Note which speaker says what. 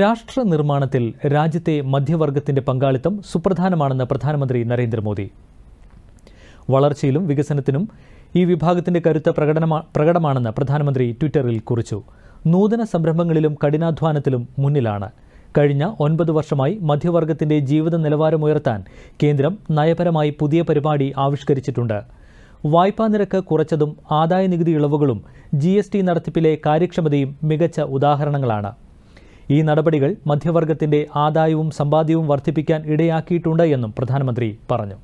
Speaker 1: രാഷ്ട്ര നിർമ്മാണത്തിൽ രാജ്യത്തെ മധ്യവർഗത്തിന്റെ പങ്കാളിത്തം സുപ്രധാനമാണെന്ന് പ്രധാനമന്ത്രി നരേന്ദ്രമോദി വളർച്ചയിലും വികസനത്തിനും ഈ വിഭാഗത്തിന്റെ കരുത്ത് പ്രകടമാണെന്ന് പ്രധാനമന്ത്രി ട്വിറ്ററിൽ കുറിച്ചു നൂതന സംരംഭങ്ങളിലും കഠിനാധ്വാനത്തിലും മുന്നിലാണ് കഴിഞ്ഞ ഒൻപത് വർഷമായി മധ്യവർഗത്തിന്റെ ജീവിത നിലവാരമുയർത്താൻ കേന്ദ്രം നയപരമായി പുതിയ പരിപാടി ആവിഷ്കരിച്ചിട്ടുണ്ട് വായ്പാ നിരക്ക് കുറച്ചതും ആദായനികുതി ഇളവുകളും ജി എസ് ടി നടത്തിപ്പിലെ കാര്യക്ഷമതയും മികച്ച ഉദാഹരണങ്ങളാണ് ഈ നടപടികൾ മധ്യവർഗത്തിന്റെ ആദായവും സമ്പാദ്യവും വർദ്ധിപ്പിക്കാൻ ഇടയാക്കിയിട്ടുണ്ട് എന്നും പ്രധാനമന്ത്രി പറഞ്ഞു